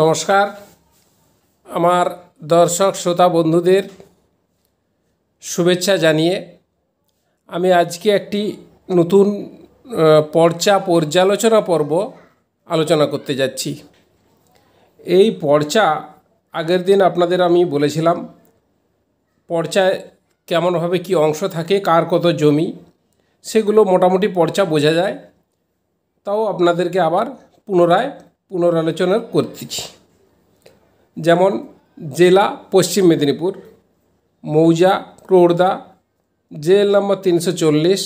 নমস্কার আমার দর্শক শ্রোতা বন্ধুদের শুভেচ্ছা জানিয়ে আমি আজকে একটি নতুন পর্চা পর্যালোচনা পর্ব আলোচনা করতে যাচ্ছি এই পর্চা আগের দিন আপনাদের আমি বলেছিলাম পর্চায় কেমনভাবে কি অংশ থাকে কার কত জমি সেগুলো মোটামুটি পর্চা বোঝা যায় তাও আপনাদেরকে আবার পুনরায় পুনরালোচনা করতেছি যেমন জেলা পশ্চিম মেদিনীপুর মৌজা ক্রোড়দা জেল নম্বর তিনশো চল্লিশ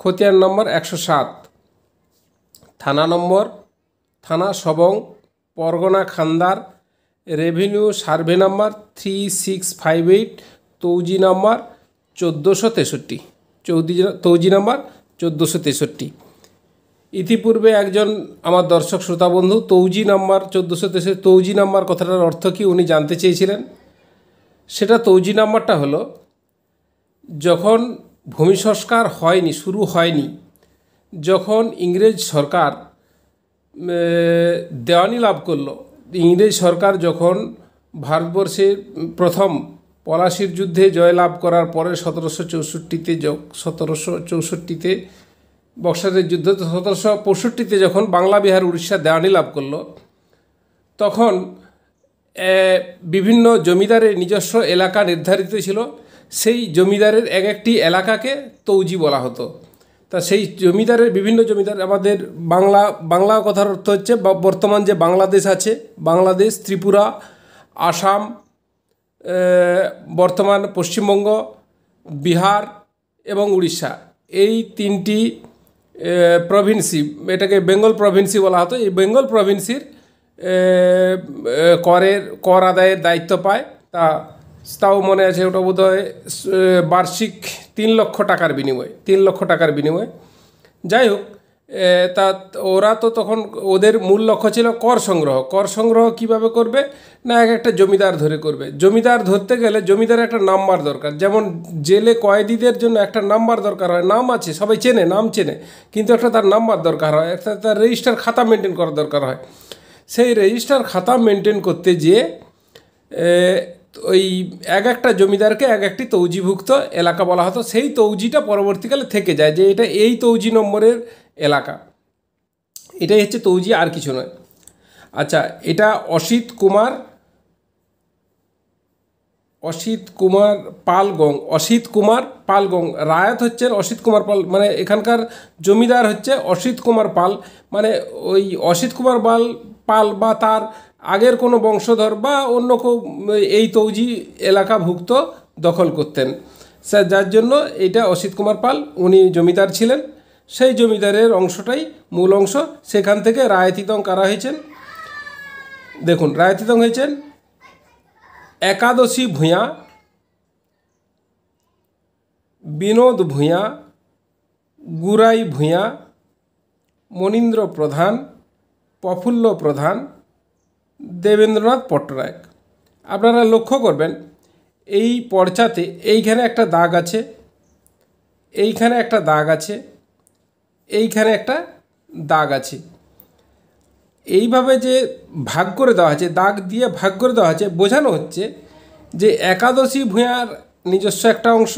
খতিয়ান নম্বর একশো সাত থানা নম্বর থানা সবং পরগনা Khandar revenue survey number three six five eight তৌজি নাম্বার চোদ্দোশো তেষট্টি চৌদি তৌজি নাম্বার চোদ্দোশো তেষট্টি ইতিপূর্বে একজন আমার দর্শক শ্রোতা বন্ধু তৌজি নাম্বার চোদ্দোশো তেসে তৌজি নাম্বার কথাটার অর্থ কী উনি জানতে চেয়েছিলেন সেটা তৌজি নাম্বারটা হলো যখন ভূমি সংস্কার হয়নি শুরু হয়নি যখন ইংরেজ সরকার দেওয়ানি লাভ করলো ইংরেজ সরকার যখন ভারতবর্ষে প্রথম পলাশির যুদ্ধে জয়লাভ করার পরে সতেরোশো চৌষট্টিতে সতেরোশো চৌষট্টিতে বক্সারের যুদ্ধ সতেরোশো পঁয়ষট্টিতে যখন বাংলা বিহার উড়িষ্যা দেওয়ানি লাভ করলো তখন বিভিন্ন জমিদারের নিজস্ব এলাকা নির্ধারিত ছিল সেই জমিদারের এক একটি এলাকাকে তৌজি বলা হতো তা সেই জমিদারের বিভিন্ন জমিদার আমাদের বাংলা বাংলা কথার অর্থ হচ্ছে বর্তমান যে বাংলাদেশ আছে বাংলাদেশ ত্রিপুরা আসাম বর্তমান পশ্চিমবঙ্গ বিহার এবং উড়িষ্যা এই তিনটি প্রভিন্সি এটাকে বেঙ্গল প্রভিন্সি বলা হতো এই বেঙ্গল প্রভিন্সির করের কর আদায়ের দায়িত্ব পায় তা তাও মনে আছে ওটা বোধ বার্ষিক তিন লক্ষ টাকার বিনিময়ে তিন লক্ষ টাকার বিনিময়ে যাই হোক তা ওরা তো তখন ওদের মূল লক্ষ্য ছিল কর সংগ্রহ কর সংগ্রহ কিভাবে করবে না এক একটা জমিদার ধরে করবে জমিদার ধরতে গেলে জমিদার একটা নাম্বার দরকার যেমন জেলে কয়েদিদের জন্য একটা নাম্বার দরকার হয় নাম আছে সবাই চেনে নাম চেনে কিন্তু একটা তার নাম্বার দরকার হয় একটা তার রেজিস্টার খাতা মেনটেন করা দরকার হয় সেই রেজিস্টার খাতা মেনটেন করতে গিয়ে ওই এক একটা জমিদারকে এক একটি তৌজিভুক্ত এলাকা বলা হতো সেই তৌজিটা পরবর্তীকালে থেকে যায় যে এটা এই তৌজি নম্বরের এলাকা এটাই হচ্ছে তৌজি আর কিছু নয় আচ্ছা এটা অসিত কুমার অসিত কুমার পালগং অসিত কুমার পালগং রায়ত হচ্ছেন অসিত কুমার পাল মানে এখানকার জমিদার হচ্ছে অসিত কুমার পাল মানে ওই অসিত কুমার পাল পাল বা তার আগের কোনো বংশধর বা অন্য এই তৌজি এলাকাভুক্ত দখল করতেন স্যার যার জন্য এটা অসিত কুমার পাল উনি জমিদার ছিলেন সেই জমিদারের অংশটাই মূল অংশ সেখান থেকে রায়তিদং কারা হয়েছেন দেখুন রায়তিদং হয়েছেন একাদশী ভূঁয়া বিনোদ ভূঁয়া গুরাই ভূঁয়া মনীন্দ্র প্রধান প্রফুল্ল প্রধান দেবেন্দ্রনাথ পট্টনায়ক আপনারা লক্ষ্য করবেন এই পর্চাতে এইখানে একটা দাগ আছে এইখানে একটা দাগ আছে এইখানে একটা দাগ আছে এইভাবে যে ভাগ করে দেওয়া হয়েছে দাগ দিয়ে ভাগ করে দেওয়া হয়েছে বোঝানো হচ্ছে যে একাদশী ভূঁয়ার নিজস্ব একটা অংশ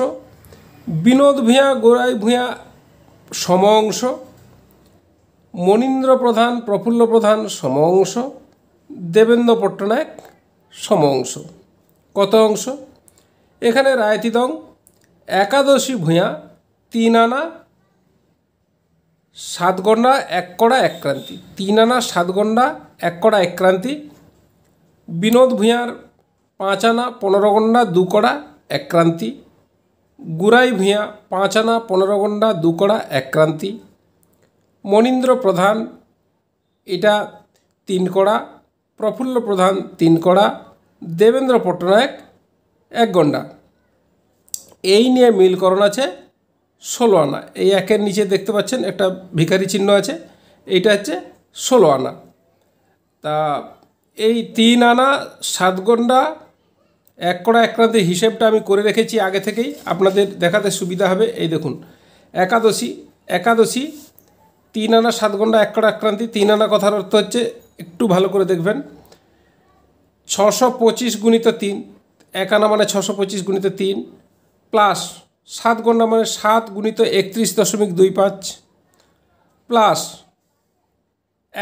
বিনোদ ভূঁয়া গোড়াই ভূঁয়া সম অংশ মনীন্দ্র প্রধান প্রফুল্ল প্রধান সম অংশ দেবেন্দ্র পট্টনায়ক সম অংশ কত অংশ এখানে রায়তিদং একাদশী ভূঁয়া তিন আনা সাত এক কড়া একক্রান্তি তিন আনা সাত এক কড়া একক্রান্তি বিনোদ ভূঁয়ার পাঁচ আনা পনেরো গন্ডা দু কড়া একক্রান্তি গুরাই ভূঁয়া পাঁচ আনা পনেরো গন্ডা দু কড়া একক্রান্তি মনীন্দ্র প্রধান এটা তিন কড়া প্রফুল্ল প্রধান তিন কড়া দেবেন্দ্র পট্টনায়ক এক গন্ডা এই নিয়ে মিলকরণ আছে ষোলো আনা এই একের নিচে দেখতে পাচ্ছেন একটা ভিখারি চিহ্ন আছে এইটা হচ্ছে ষোলো আনা তা এই তিন আনা সাত গন্ডা এক কড়া একরান্তের হিসেবটা আমি করে রেখেছি আগে থেকেই আপনাদের দেখাতে সুবিধা হবে এই দেখুন একাদশী একাদশী তিন আনা সাত গন্ডা এক কড়া একরান্তি তিন আনা কথার অর্থ হচ্ছে একটু ভালো করে দেখবেন ছশো পঁচিশ গুণিত তিন এক আনা মানে ছশো পঁচিশ গুণিত তিন প্লাস সাত গণ্ডা মানে সাত গুণিত একত্রিশ দশমিক দুই পাঁচ প্লাস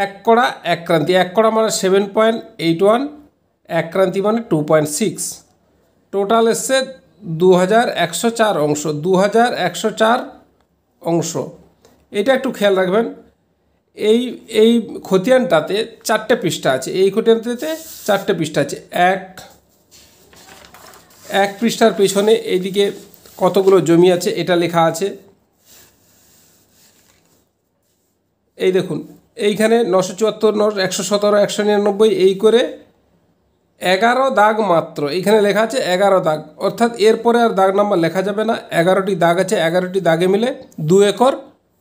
এক কড়া এক ক্রান্তি এক কড়া মানে সেভেন পয়েন্ট এইট ওয়ান এক ক্রান্তি মানে টু পয়েন্ট সিক্স টোটাল এসছে দু হাজার একশো চার অংশ দু হাজার একশো চার অংশ এটা একটু খেয়াল রাখবেন এই এই খতিয়ানটাতে চারটে পৃষ্ঠা আছে এই খতিয়ানটাতে চারটে পৃষ্ঠা আছে এক এক পৃষ্ঠার পেছনে এইদিকে কতগুলো জমি আছে এটা লেখা আছে এই দেখুন এইখানে নশো চুয়াত্তর একশো সতেরো একশো নিরানব্বই এই করে এগারো দাগ মাত্র এইখানে লেখা আছে এগারো দাগ অর্থাৎ এরপরে আর দাগ নাম্বার লেখা যাবে না এগারোটি দাগ আছে এগারোটি দাগে মিলে দু একর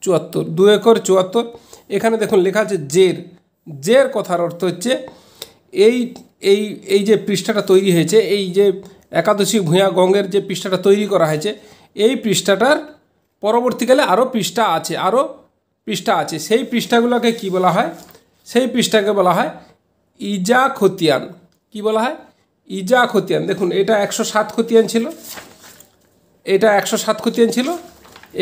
চুয়াত্তর দু একর চুয়াত্তর এখানে দেখুন লেখা আছে জের জের কথার অর্থ হচ্ছে এই এই এই যে পৃষ্ঠাটা তৈরি হয়েছে এই যে একাদশী ভূঁয়া গঙ্গের যে পৃষ্ঠাটা তৈরি করা হয়েছে এই পৃষ্ঠাটার পরবর্তীকালে আরও পৃষ্ঠা আছে আরও পৃষ্ঠা আছে সেই পৃষ্ঠাগুলোকে কি বলা হয় সেই পৃষ্ঠাকে বলা হয় ইজা খতিয়ান কি বলা হয় ইজা খতিয়ান দেখুন এটা একশো সাত খতিয়ান ছিল এটা একশো সাত খতিয়ান ছিল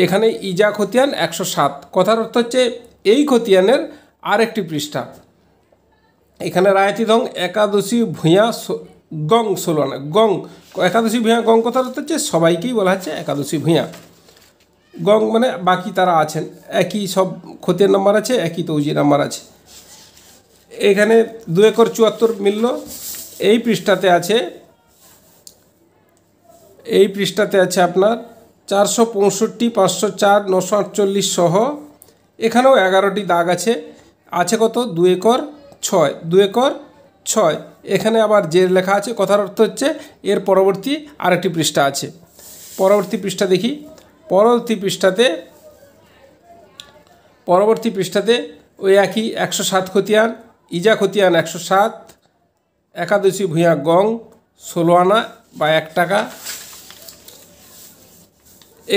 এখানে ইজা খতিয়ান একশো সাত কথার অর্থ হচ্ছে এই খতিয়ানের আরেকটি পৃষ্ঠা এখানে রায়তিদং একাদশী ভূঁয়া গং ষোলো আনা গং একাদশী ভূঁয়া গং কথা হচ্ছে সবাইকেই বলা হচ্ছে একাদশী ভূঁয়া গং মানে বাকি তারা আছেন একই সব ক্ষতির নাম্বার আছে একই তৌজি নাম্বার আছে এখানে দু একর চুয়াত্তর মিলল এই পৃষ্ঠাতে আছে এই পৃষ্ঠাতে আছে আপনার চারশো পঁয়ষট্টি পাঁচশো চার নশো আটচল্লিশ সহ এখানেও এগারোটি দাগ আছে আছে কত দু একর ছয় দু একর ছয় এখানে আবার জের লেখা আছে কথার অর্থ হচ্ছে এর পরবর্তী আরেকটি পৃষ্ঠা আছে পরবর্তী পৃষ্ঠা দেখি পরবর্তী পৃষ্ঠাতে পরবর্তী পৃষ্ঠাতে ওই একই একশো সাত খতিয়ান ইজা খতিয়ান একশো সাত একাদশী ভূঁয়া গং ষোলো আনা বা এক টাকা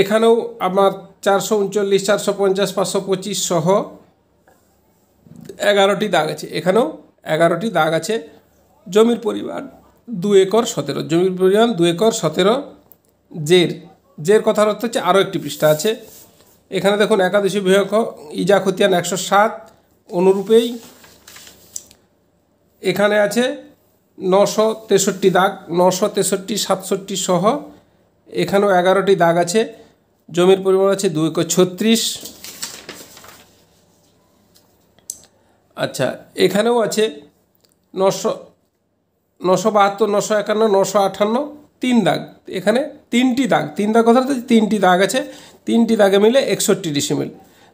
এখানেও আমার চারশো উনচল্লিশ চারশো পঞ্চাশ পাঁচশো পঁচিশ সহ এগারোটি দাগ আছে এখানেও এগারোটি দাগ আছে জমির পরিমাণ দু একর সতেরো জমির পরিমাণ দু একর সতেরো জের জের কথার অর্থ হচ্ছে আরও একটি পৃষ্ঠা আছে এখানে দেখুন একাদশী বিভাগ ইজা খতিয়ান একশো সাত অনুরূপেই এখানে আছে নশো তেষট্টি দাগ নশো তেষট্টি সাতষট্টি সহ এখানেও এগারোটি দাগ আছে জমির পরিমাণ আছে দু একর ছত্রিশ আচ্ছা এখানেও আছে নশো নশো বাহাত্তর নশো একান্ন নশো আঠান্ন তিন দাগ এখানে তিনটি দাগ তিন দাগ কথা তিনটি দাগ আছে তিনটি দাগে মিলে একষট্টি ডিসিমিল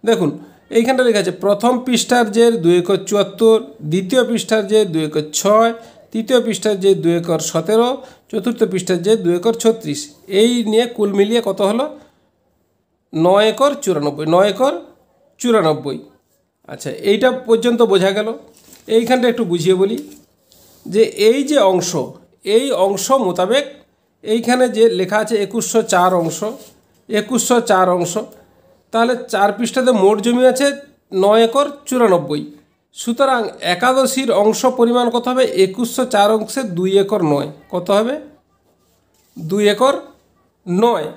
দেখুন এইখানটা লেখা আছে প্রথম পৃষ্ঠার যে দুই একর চুয়াত্তর দ্বিতীয় পৃষ্ঠার যে দুই একর ছয় তৃতীয় পৃষ্ঠার যে দুই একর সতেরো চতুর্থ পৃষ্ঠার যে দুই একর ছত্রিশ এই নিয়ে কুল মিলিয়ে কত হলো নয় একর চুরানব্বই নয় একর চুরানব্বই আচ্ছা এইটা পর্যন্ত বোঝা গেল এইখানটা একটু বুঝিয়ে বলি যে এই যে অংশ এই অংশ মোতাবেক এইখানে যে লেখা আছে একুশশো চার অংশ একুশশো চার অংশ তাহলে চার পৃষ্ঠাতে মোট জমি আছে নয় একর চুরানব্বই সুতরাং একাদশীর অংশ পরিমাণ কত হবে একুশশো চার অংশে দুই একর নয় কত হবে দুই একর নয়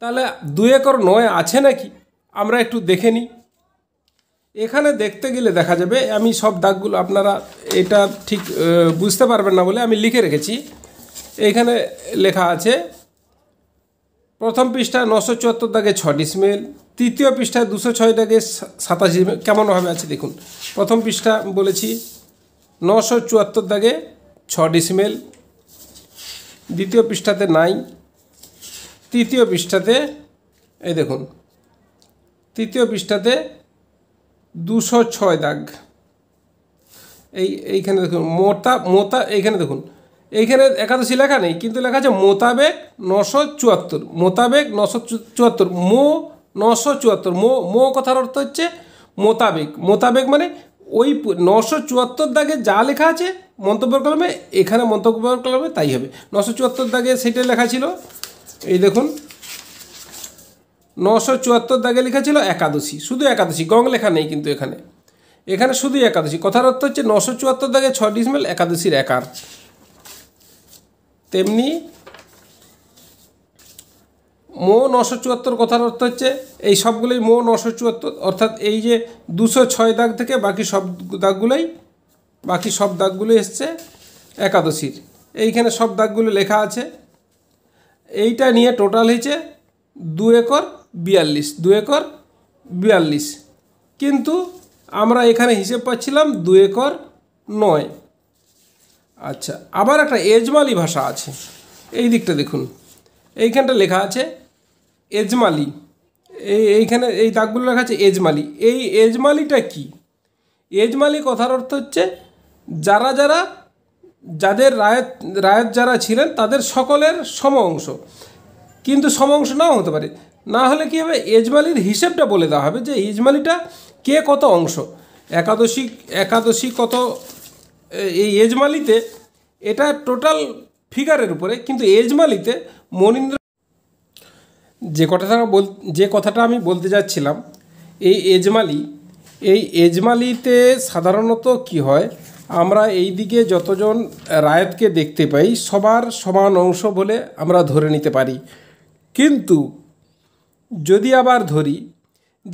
তাহলে দুই একর নয় আছে নাকি আমরা একটু দেখে নিই এখানে দেখতে গেলে দেখা যাবে আমি সব দাগগুলো আপনারা এটা ঠিক বুঝতে পারবেন না বলে আমি লিখে রেখেছি এখানে লেখা আছে প্রথম পৃষ্ঠায় নশো চুয়াত্তর দাগে ছ ডিসমেল তৃতীয় পৃষ্ঠায় দুশো ছয় দাগে সাতাশ ডিসমেল কেমনভাবে আছে দেখুন প্রথম পৃষ্ঠা বলেছি নশো চুয়াত্তর দাগে ছ ডিসমেল দ্বিতীয় পৃষ্ঠাতে নাই তৃতীয় পৃষ্ঠাতে এই দেখুন তৃতীয় পৃষ্ঠাতে দুশো ছয় দাগ এই এইখানে দেখুন মোতা মোতা এইখানে দেখুন এইখানে একাদশী লেখা নেই কিন্তু লেখা আছে মোতাবেক নশো চুয়াত্তর মোতাবেক নশো চুয়াত্তর মো নশো চুয়াত্তর মো মো কথার অর্থ হচ্ছে মোতাবেক মোতাবেক মানে ওই নশো চুয়াত্তর দাগে যা লেখা আছে মন্তব্য কলমে এখানে মন্তব্য কলমে তাই হবে নশো চুয়াত্তর দাগে সেটাই লেখা ছিল এই দেখুন নশো চুয়াত্তর দাগে লেখা ছিল একাদশী শুধু একাদশী গং লেখা নেই কিন্তু এখানে এখানে শুধু একাদশী কথার অর্থ হচ্ছে নশো চুয়াত্তর দাগে ছয় ডিসমেল একাদশীর একার তেমনি মো নশো চুয়াত্তর কথার অর্থ হচ্ছে এই সবগুলোই মো নশো চুয়াত্তর অর্থাৎ এই যে দুশো ছয় দাগ থেকে বাকি সব দাগগুলোই বাকি সব দাগগুলো এসছে একাদশীর এইখানে সব দাগগুলো লেখা আছে এইটা নিয়ে টোটাল হয়েছে দু একর বিয়াল্লিশ দু একর বিয়াল্লিশ কিন্তু আমরা এখানে হিসেব পাচ্ছিলাম দু একর নয় আচ্ছা আবার একটা এজমালি ভাষা আছে এই দিকটা দেখুন এইখানটা লেখা আছে এজমালি এই এইখানে এই দাগগুলো লেখা আছে এজমালি এই এজমালিটা কি এজমালি কথার অর্থ হচ্ছে যারা যারা যাদের রায়ত রায়ত যারা ছিলেন তাদের সকলের সম অংশ কিন্তু সম অংশ নাও হতে পারে না হলে কী হবে এজমালির হিসেবটা বলে দেওয়া হবে যে এজমালিটা কে কত অংশ একাদশী একাদশী কত এই এজমালিতে এটা টোটাল ফিগারের উপরে কিন্তু এজমালিতে মনীন্দ্র যে কথাটা বল যে কথাটা আমি বলতে যাচ্ছিলাম এই এজমালি এই এজমালিতে সাধারণত কি হয় আমরা এই দিকে যতজন রায়তকে দেখতে পাই সবার সমান অংশ বলে আমরা ধরে নিতে পারি কিন্তু যদি আবার ধরি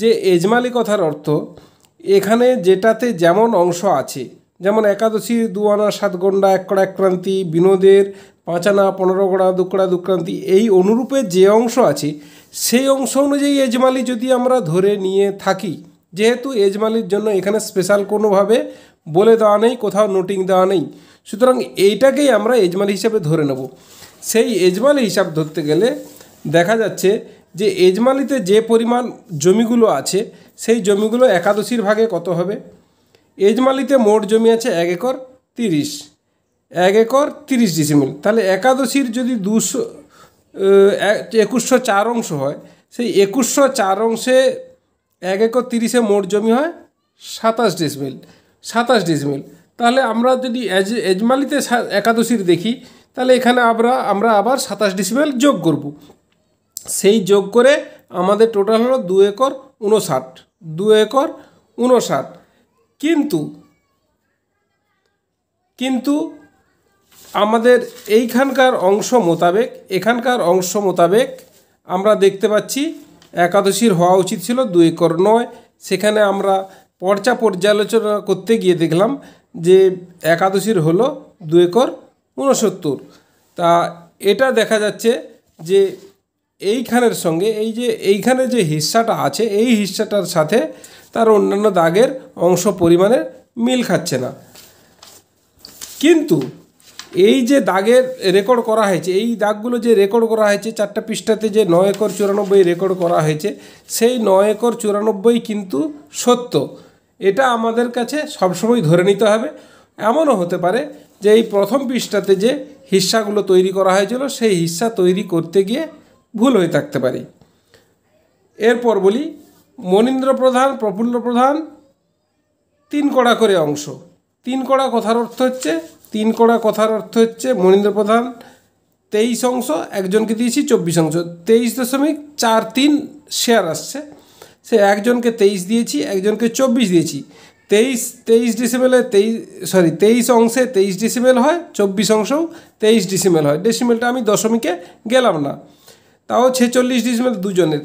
যে এজমালি কথার অর্থ এখানে যেটাতে যেমন অংশ আছে যেমন একাদশী দুয়ানা সাত গন্ডা এক কড়া এক ক্রান্তি বিনোদের পাঁচানা পনেরো গোড়া দুকড়া দুক্রান্তি এই অনুরূপে যে অংশ আছে সেই অংশ অনুযায়ী এজমালি যদি আমরা ধরে নিয়ে থাকি যেহেতু এজমালির জন্য এখানে স্পেশাল কোনোভাবে বলে দেওয়া নেই কোথাও নোটিং দেওয়া নেই সুতরাং এইটাকেই আমরা এজমালি হিসাবে ধরে নেব সেই এজমালি হিসাব ধরতে গেলে দেখা যাচ্ছে যে এজমালিতে যে পরিমাণ জমিগুলো আছে সেই জমিগুলো একাদশীর ভাগে কত হবে এজমালিতে মোট জমি আছে এক একর তিরিশ এক একর তিরিশ ডিসিমিল তাহলে একাদশীর যদি দুশো একুশশো চার অংশ হয় সেই একুশশো চার অংশে এক একর তিরিশে মোট জমি হয় সাতাশ ডিসমিল সাতাশ ডিসমিল তাহলে আমরা যদি এজ এজমালিতে একাদশীর দেখি তাহলে এখানে আমরা আমরা আবার সাতাশ ডিসমিল যোগ করবো সেই যোগ করে আমাদের টোটাল হলো দু একর উনষাট দু একর উনষাট কিন্তু কিন্তু আমাদের এইখানকার অংশ মোতাবেক এখানকার অংশ মোতাবেক আমরা দেখতে পাচ্ছি একাদশীর হওয়া উচিত ছিল দু একর নয় সেখানে আমরা পর্যা পর্যালোচনা করতে গিয়ে দেখলাম যে একাদশীর হলো দু একর উনসত্তর তা এটা দেখা যাচ্ছে যে এইখানের সঙ্গে এই যে এইখানে যে হিস্সাটা আছে এই হিস্সাটার সাথে তার অন্যান্য দাগের অংশ পরিমাণে মিল খাচ্ছে না কিন্তু এই যে দাগের রেকর্ড করা হয়েছে এই দাগগুলো যে রেকর্ড করা হয়েছে চারটা পৃষ্ঠাতে যে নয় একর চুরানব্বই রেকর্ড করা হয়েছে সেই নয় একর চুরানব্বই কিন্তু সত্য এটা আমাদের কাছে সবসময় ধরে নিতে হবে এমনও হতে পারে যে এই প্রথম পৃষ্ঠাতে যে হিস্সাগুলো তৈরি করা হয়েছিল সেই হিস্সা তৈরি করতে গিয়ে ভুল হয়ে থাকতে পারি এরপর বলি মনীন্দ্র প্রধান প্রফুল্ল প্রধান তিন কড়া করে অংশ তিন কড়া কথার অর্থ হচ্ছে তিন কড়া কথার অর্থ হচ্ছে মনীন্দ্র প্রধান তেইশ অংশ একজনকে দিয়েছি চব্বিশ অংশ তেইশ দশমিক চার তিন শেয়ার আসছে সে একজনকে তেইশ দিয়েছি একজনকে চব্বিশ দিয়েছি তেইশ তেইশ ডিসিমেলে তেইশ সরি তেইশ অংশে তেইশ ডিসিমেল হয় চব্বিশ অংশও তেইশ ডিসিমেল হয় ডিসিমেলটা আমি দশমিকে গেলাম না তাও ছেচল্লিশ ডিসমেল দুজনের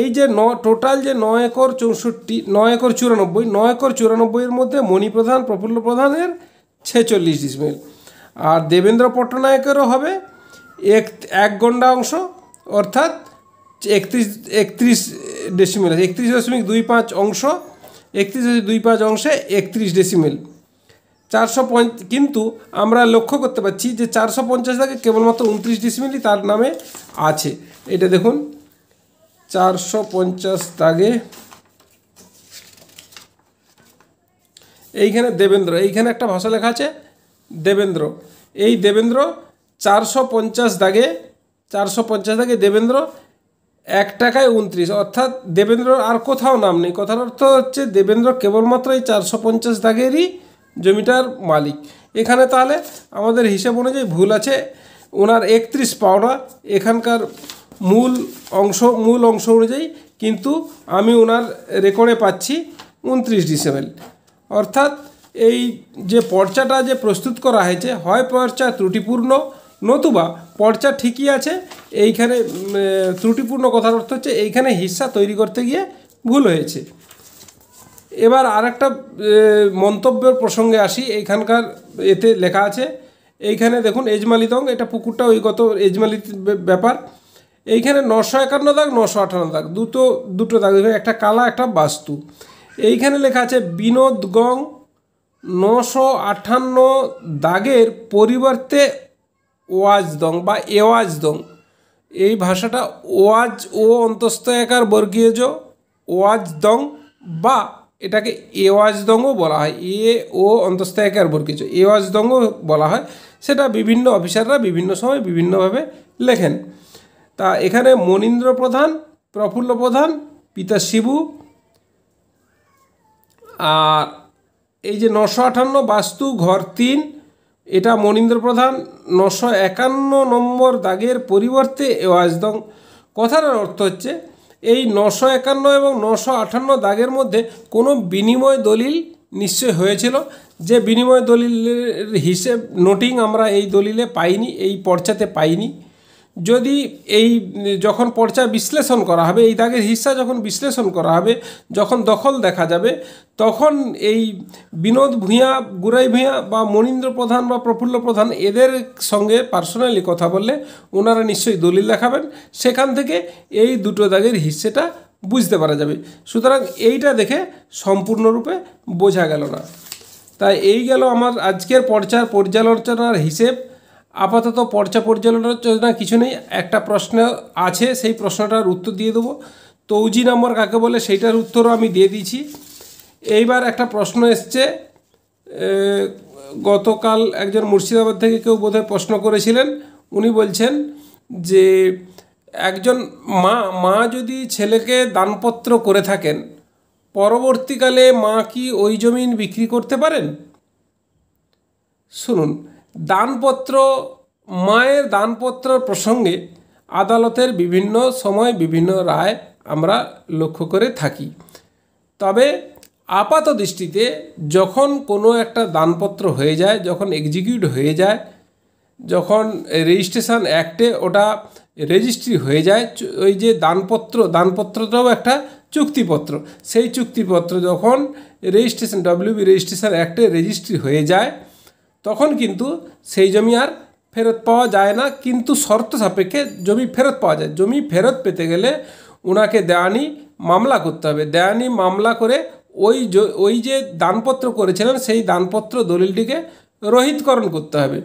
এই যে ন টোটাল যে ন একর চৌষট্টি ন একর চুরানব্বই ন একর চুরানব্বইয়ের মধ্যে মণিপ্রধান প্রফুল্ল প্রধানের ছেচল্লিশ ডিসমেল আর দেবেন্দ্র পট্টনায়কেরও হবে এক এক গন্ডা অংশ অর্থাৎ একত্রিশ একত্রিশ ডেসিমেল একত্রিশ দশমিক দুই পাঁচ অংশ একত্রিশ দুই পাঁচ অংশে একত্রিশ ডেসিমেল চারশো কিন্তু আমরা লক্ষ্য করতে পারছি যে চারশো পঞ্চাশ থেকে কেবলমাত্র উনত্রিশ ডিসমিলি তার নামে আছে এটা দেখুন চারশো পঞ্চাশ দাগে এইখানে দেবেন্দ্র এইখানে একটা ভাষা লেখা আছে দেবেন্দ্র এই দেবেন্দ্র চারশো পঞ্চাশ দাগে চারশো পঞ্চাশ দাগে দেবেন্দ্র এক টাকায় উনত্রিশ অর্থাৎ দেবেন্দ্র আর কোথাও নাম নেই কথার অর্থ হচ্ছে দেবেন্দ্র কেবলমাত্র এই চারশো পঞ্চাশ দাগেরই জমিটার মালিক এখানে তাহলে আমাদের হিসেব অনুযায়ী ভুল আছে ওনার একত্রিশ পাওনা এখানকার মূল অংশ মূল অংশ অনুযায়ী কিন্তু আমি ওনার রেকর্ডে পাচ্ছি উনত্রিশ ডিসেম্বর অর্থাৎ এই যে পর্চাটা যে প্রস্তুত করা হয়েছে হয় পর্চা ত্রুটিপূর্ণ নতুবা পর্চা ঠিকই আছে এইখানে ত্রুটিপূর্ণ কথার অর্থ হচ্ছে এইখানে হিসা তৈরি করতে গিয়ে ভুল হয়েছে এবার আর একটা মন্তব্যের প্রসঙ্গে আসি এইখানকার এতে লেখা আছে এইখানে দেখুন দং এটা পুকুরটা ওই গত এজমালি ব্যাপার এইখানে নশো একান্ন দাগ নশো আটান্ন দাগ দুটো দুটো দাগ একটা কালা একটা বাস্তু এইখানে লেখা আছে বিনোদ গং নশো আটান্ন দাগের পরিবর্তে ওয়াজ দং বা এওয়াজ দং এই ভাষাটা ওয়াজ ও অন্তস্থ একার বর্গীয় ওয়াজ দং বা এটাকে দঙ্গ বলা হয় এ ও অন্তস্থা কিছু এওয়াজ দঙ্গ বলা হয় সেটা বিভিন্ন অফিসাররা বিভিন্ন সময় বিভিন্নভাবে লেখেন তা এখানে মনীন্দ্র প্রধান প্রফুল্ল প্রধান পিতা শিবু আর এই যে নশো আঠান্ন বাস্তু ঘর তিন এটা মনীন্দ্র প্রধান নশো একান্ন নম্বর দাগের পরিবর্তে এওয়াজদং কথার অর্থ হচ্ছে এই নশো একান্ন এবং নশো আঠান্ন দাগের মধ্যে কোনো বিনিময় দলিল নিশ্চয় হয়েছিল যে বিনিময় দলিলের হিসেব নোটিং আমরা এই দলিলে পাইনি এই পর্চাতে পাইনি যদি এই যখন পর্চা বিশ্লেষণ করা হবে এই দাগের হিস্সা যখন বিশ্লেষণ করা হবে যখন দখল দেখা যাবে তখন এই বিনোদ ভূঁয়া গুরাই ভূঁয়া বা মনীন্দ্র প্রধান বা প্রফুল্ল প্রধান এদের সঙ্গে পার্সোনালি কথা বললে ওনারা নিশ্চয়ই দলিল দেখাবেন সেখান থেকে এই দুটো দাগের হিস্সেটা বুঝতে পারা যাবে সুতরাং এইটা দেখে সম্পূর্ণরূপে বোঝা গেল না তাই এই গেল আমার আজকের পর্চার পর্যালোচনার হিসেব আপাতত পর্চা পর্যালোচনা কিছু নেই একটা প্রশ্ন আছে সেই প্রশ্নটার উত্তর দিয়ে দেবো তৌজি নম্বর কাকে বলে সেইটার উত্তরও আমি দিয়ে দিয়েছি এইবার একটা প্রশ্ন এসছে গতকাল একজন মুর্শিদাবাদ থেকে কেউ বোধহয় প্রশ্ন করেছিলেন উনি বলছেন যে একজন মা মা যদি ছেলেকে দানপত্র করে থাকেন পরবর্তীকালে মা কি ওই জমিন বিক্রি করতে পারেন শুনুন দানপত্র মায়ের দানপত্র প্রসঙ্গে আদালতের বিভিন্ন সময় বিভিন্ন রায় আমরা লক্ষ্য করে থাকি তবে আপাত দৃষ্টিতে যখন কোনো একটা দানপত্র হয়ে যায় যখন এক্সিকিউট হয়ে যায় যখন রেজিস্ট্রেশন অ্যাক্টে ওটা রেজিস্ট্রি হয়ে যায় ওই যে দানপত্র দানপত্রটাও একটা চুক্তিপত্র সেই চুক্তিপত্র যখন রেজিস্ট্রেশন ডব্লিউবি রেজিস্ট্রেশন অ্যাক্টে রেজিস্ট্রি হয়ে যায় তখন কিন্তু সেই জমি আর ফেরত পাওয়া যায় না কিন্তু শর্ত সাপেক্ষে জমি ফেরত পাওয়া যায় জমি ফেরত পেতে গেলে ওনাকে দেয়ানি মামলা করতে হবে দেয়ানি মামলা করে ওই ওই যে দানপত্র করেছিলেন সেই দানপত্র দলিলটিকে রোহিতকরণ করতে হবে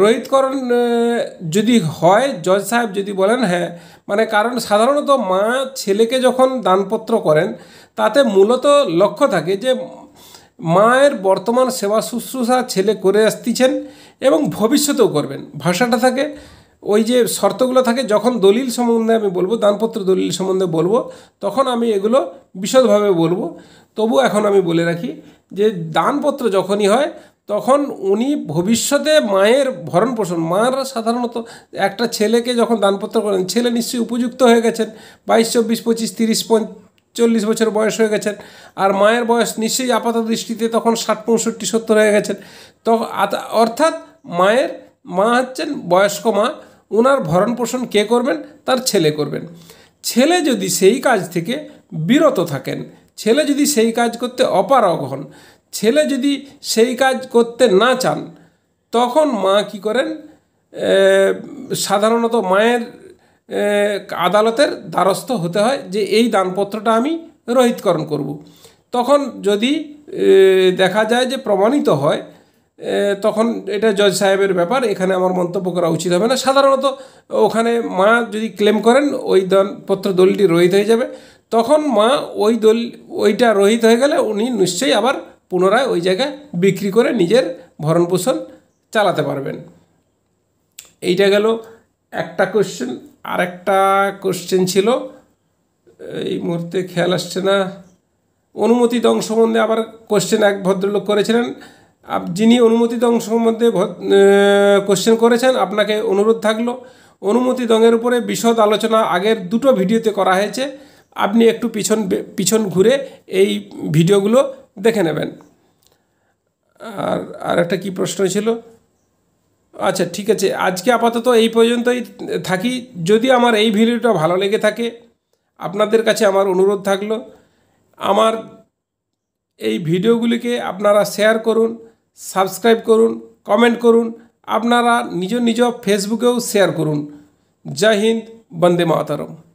রোহিতকরণ যদি হয় জজ সাহেব যদি বলেন হ্যাঁ মানে কারণ সাধারণত মা ছেলেকে যখন দানপত্র করেন তাতে মূলত লক্ষ্য থাকে যে মায়ের বর্তমান সেবা শুশ্রূষা ছেলে করে আসতেছেন এবং ভবিষ্যতেও করবেন ভাষাটা থাকে ওই যে শর্তগুলো থাকে যখন দলিল সম্বন্ধে আমি বলবো দানপত্র দলিল সম্বন্ধে বলবো তখন আমি এগুলো বিশদভাবে বলবো তবু এখন আমি বলে রাখি যে দানপত্র যখনই হয় তখন উনি ভবিষ্যতে মায়ের ভরণ পোষণ মার সাধারণত একটা ছেলেকে যখন দানপত্র করেন ছেলে নিশ্চয়ই উপযুক্ত হয়ে গেছেন বাইশ চব্বিশ পঁচিশ তিরিশ চল্লিশ বছর বয়স হয়ে গেছেন আর মায়ের বয়স নিশ্চয়ই আপাত দৃষ্টিতে তখন ষাট পঁয়ষট্টি সত্তর হয়ে গেছেন তো অর্থাৎ মায়ের মা হচ্ছেন বয়স্ক মা ওনার ভরণ পোষণ কে করবেন তার ছেলে করবেন ছেলে যদি সেই কাজ থেকে বিরত থাকেন ছেলে যদি সেই কাজ করতে অপারগ হন ছেলে যদি সেই কাজ করতে না চান তখন মা কি করেন সাধারণত মায়ের আদালতের দ্বারস্থ হতে হয় যে এই দানপত্রটা আমি রহিতকরণ করব। তখন যদি দেখা যায় যে প্রমাণিত হয় তখন এটা জজ সাহেবের ব্যাপার এখানে আমার মন্তব্য করা উচিত হবে না সাধারণত ওখানে মা যদি ক্লেম করেন ওই দানপত্র দলটি রহিত হয়ে যাবে তখন মা ওই দল ওইটা রহিত হয়ে গেলে উনি নিশ্চয়ই আবার পুনরায় ওই জায়গায় বিক্রি করে নিজের ভরণপোষণ চালাতে পারবেন এইটা গেল একটা কোশ্চেন আর একটা কোশ্চেন ছিল এই মুহূর্তে খেয়াল আসছে না অনুমতি দ্বং সম্বন্ধে আবার কোশ্চেন এক ভদ্রলোক করেছিলেন যিনি অনুমতি দং সম্বন্ধে কোশ্চেন করেছেন আপনাকে অনুরোধ থাকলো অনুমতি দ্বংয়ের উপরে বিশদ আলোচনা আগের দুটো ভিডিওতে করা হয়েছে আপনি একটু পিছন পিছন ঘুরে এই ভিডিওগুলো দেখে নেবেন আর আর একটা কী প্রশ্ন ছিল আচ্ছা ঠিক আছে আজকে আপাতত এই পর্যন্তই থাকি যদি আমার এই ভিডিওটা ভালো লেগে থাকে আপনাদের কাছে আমার অনুরোধ থাকলো আমার এই ভিডিওগুলিকে আপনারা শেয়ার করুন সাবস্ক্রাইব করুন কমেন্ট করুন আপনারা নিজ নিজ ফেসবুকেও শেয়ার করুন জয় হিন্দ বন্দে মাতারম